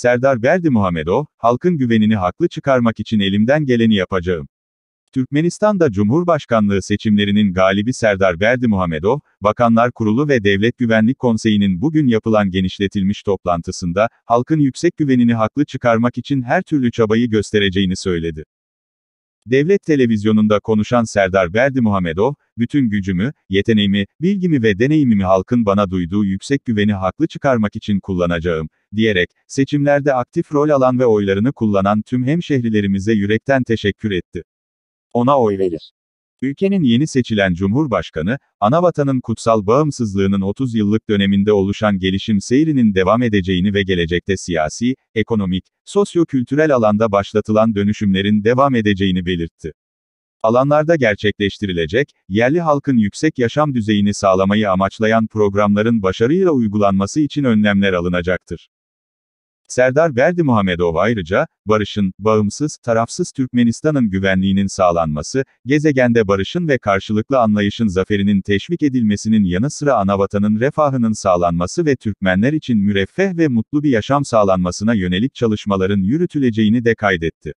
Serdar Berdi Muhamedov, halkın güvenini haklı çıkarmak için elimden geleni yapacağım. Türkmenistan'da Cumhurbaşkanlığı seçimlerinin galibi Serdar Berdi Muhamedov, Bakanlar Kurulu ve Devlet Güvenlik Konseyi'nin bugün yapılan genişletilmiş toplantısında, halkın yüksek güvenini haklı çıkarmak için her türlü çabayı göstereceğini söyledi. Devlet televizyonunda konuşan Serdar Berdi Muhammedov, bütün gücümü, yeteneğimi, bilgimi ve deneyimimi halkın bana duyduğu yüksek güveni haklı çıkarmak için kullanacağım, diyerek, seçimlerde aktif rol alan ve oylarını kullanan tüm hemşehrilerimize yürekten teşekkür etti. Ona oy verir. Ülkenin yeni seçilen Cumhurbaşkanı, anavatanın kutsal bağımsızlığının 30 yıllık döneminde oluşan gelişim seyrinin devam edeceğini ve gelecekte siyasi, ekonomik, sosyo-kültürel alanda başlatılan dönüşümlerin devam edeceğini belirtti. Alanlarda gerçekleştirilecek, yerli halkın yüksek yaşam düzeyini sağlamayı amaçlayan programların başarıyla uygulanması için önlemler alınacaktır. Serdar Berdi Muhammedov ayrıca, barışın, bağımsız, tarafsız Türkmenistan'ın güvenliğinin sağlanması, gezegende barışın ve karşılıklı anlayışın zaferinin teşvik edilmesinin yanı sıra anavatanın refahının sağlanması ve Türkmenler için müreffeh ve mutlu bir yaşam sağlanmasına yönelik çalışmaların yürütüleceğini de kaydetti.